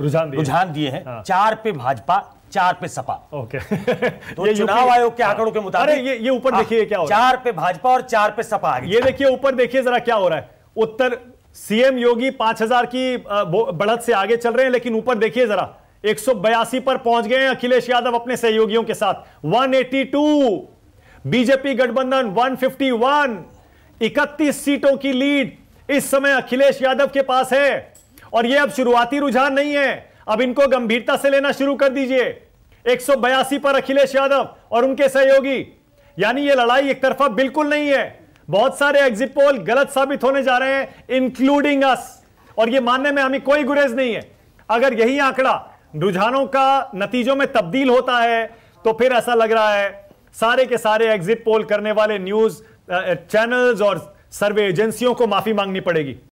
रुझान रुझान दिए हैं हाँ। चार पे भाजपा चार पे सपा ओके तो ये चुनाव आयोग के हाँ। आंकड़ों के मुताबिक ये ये ऊपर हाँ, देखिए क्या हो रहा है चार पे भाजपा और चार पे सपा ये देखिए ऊपर देखिए जरा क्या हो रहा है उत्तर सीएम योगी 5000 की बढ़त से आगे चल रहे हैं लेकिन ऊपर देखिए जरा एक पर पहुंच गए हैं अखिलेश यादव अपने सहयोगियों के साथ टू बीजेपी गठबंधन वन इकतीस सीटों की लीड इस समय अखिलेश यादव के पास है और ये अब शुरुआती रुझान नहीं है अब इनको गंभीरता से लेना शुरू कर दीजिए एक पर अखिलेश यादव और उनके सहयोगी यानी यह लड़ाई एक तरफा बिल्कुल नहीं है बहुत सारे एग्जिट पोल गलत साबित होने जा रहे हैं इंक्लूडिंग अस और यह मानने में हमें कोई गुरेज नहीं है अगर यही आंकड़ा रुझानों का नतीजों में तब्दील होता है तो फिर ऐसा लग रहा है सारे के सारे एग्जिट पोल करने वाले न्यूज चैनल्स और सर्वे एजेंसियों को माफी मांगनी पड़ेगी